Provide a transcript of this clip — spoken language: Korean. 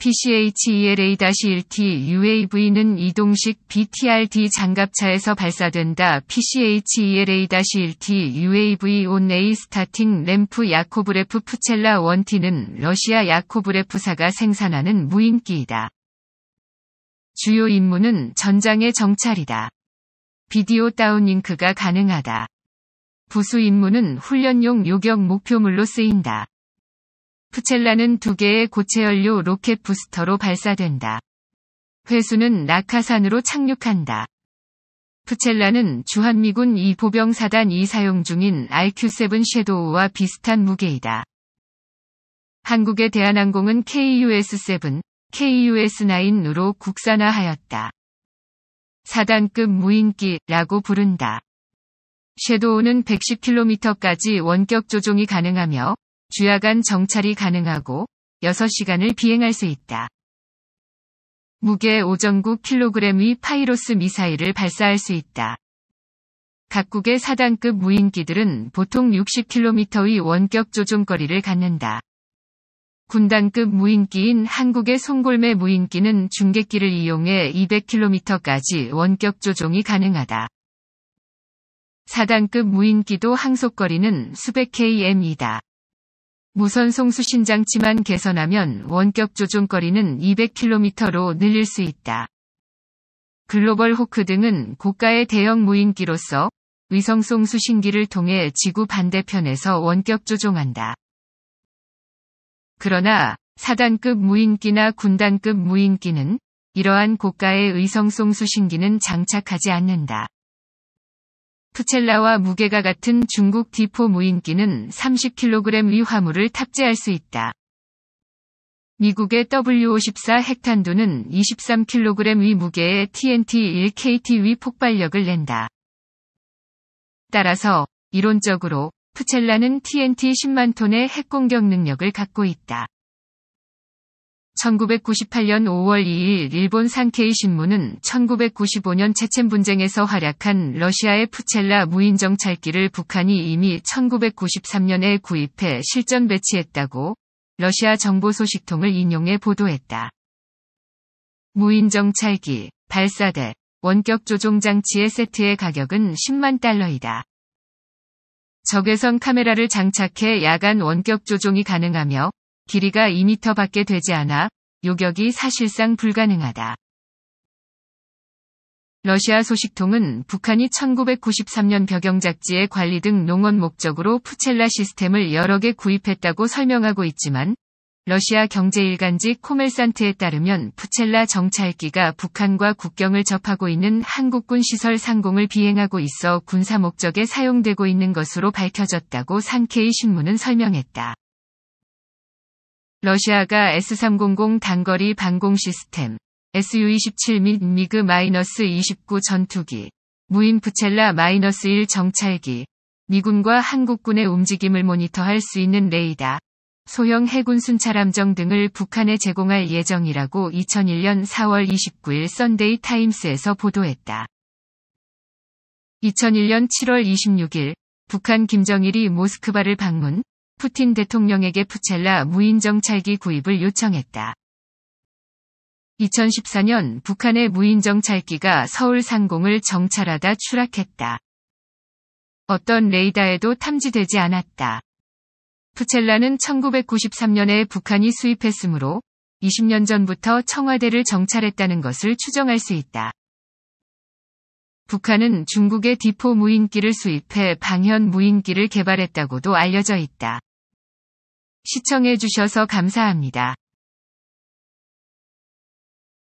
PCHELA-1T-UAV는 이동식 BTRD 장갑차에서 발사된다. PCHELA-1T-UAV 온A 스타팅 램프 야코브레프 푸첼라 1T는 러시아 야코브레프사가 생산하는 무인기이다. 주요 임무는 전장의 정찰이다. 비디오 다운링크가 가능하다. 부수 임무는 훈련용 요격 목표물로 쓰인다. 푸첼라는 두 개의 고체 연료 로켓 부스터로 발사된다. 회수는 낙하산으로 착륙한다. 푸첼라는 주한미군 2 보병 사단 이 사용 중인 RQ-7 섀도우와 비슷한 무게이다. 한국의 대한항공은 KUS-7, KUS-9으로 국산화하였다. 사단급 무인기라고 부른다. 섀도우는 110km까지 원격 조종이 가능하며 주야간 정찰이 가능하고 6시간을 비행할 수 있다. 무게 5.9 킬로그램의 파이로스 미사일을 발사할 수 있다. 각국의 사단급 무인기들은 보통 60km의 원격 조종거리를 갖는다. 군단급 무인기인 한국의 송골매 무인기는 중계기를 이용해 200km까지 원격 조종이 가능하다. 사단급 무인기도 항속거리는 수백 km이다. 무선송 수신장치만 개선하면 원격 조종거리는 200km로 늘릴 수 있다. 글로벌 호크 등은 고가의 대형 무인기로서 위성송 수신기를 통해 지구 반대편에서 원격 조종한다. 그러나 사단급 무인기나 군단급 무인기는 이러한 고가의 의성송 수신기는 장착하지 않는다. 푸첼라와 무게가 같은 중국 디포 무인기는 30kg 의 화물을 탑재할 수 있다. 미국의 W54 핵탄두는 23kg 위 무게의 TNT-1KT 위 폭발력을 낸다. 따라서 이론적으로 푸첼라는 TNT 10만 톤의 핵공격 능력을 갖고 있다. 1998년 5월 2일 일본 산케이 신문은 1995년 체첸 분쟁에서 활약한 러시아의 푸첼라 무인정 찰기를 북한이 이미 1993년에 구입해 실전 배치했다고 러시아 정보 소식통을 인용해 보도했다. 무인정 찰기, 발사대, 원격 조종 장치의 세트의 가격은 10만 달러이다. 적외선 카메라를 장착해 야간 원격 조종이 가능하며 길이가 2m밖에 되지 않아 요격이 사실상 불가능하다. 러시아 소식통은 북한이 1993년 벽영작지의 관리 등 농원 목적으로 푸첼라 시스템을 여러 개 구입했다고 설명하고 있지만 러시아 경제일간지 코멜산트에 따르면 푸첼라 정찰기가 북한과 국경을 접하고 있는 한국군 시설 상공을 비행하고 있어 군사 목적에 사용되고 있는 것으로 밝혀졌다고 상케이 신문은 설명했다. 러시아가 S-300 단거리 방공 시스템, SU-27 및 미그-29 전투기, 무인 부첼라-1 정찰기, 미군과 한국군의 움직임을 모니터할 수 있는 레이다, 소형 해군 순찰함정 등을 북한에 제공할 예정이라고 2001년 4월 29일 썬데이 타임스에서 보도했다. 2001년 7월 26일 북한 김정일이 모스크바를 방문, 푸틴 대통령에게 푸첼라 무인정찰기 구입을 요청했다. 2014년 북한의 무인정찰기가 서울 상공을 정찰하다 추락했다. 어떤 레이더에도 탐지되지 않았다. 푸첼라는 1993년에 북한이 수입했으므로 20년 전부터 청와대를 정찰했다는 것을 추정할 수 있다. 북한은 중국의 디포 무인기를 수입해 방현 무인기를 개발했다고도 알려져 있다. 시청해주셔서 감사합니다.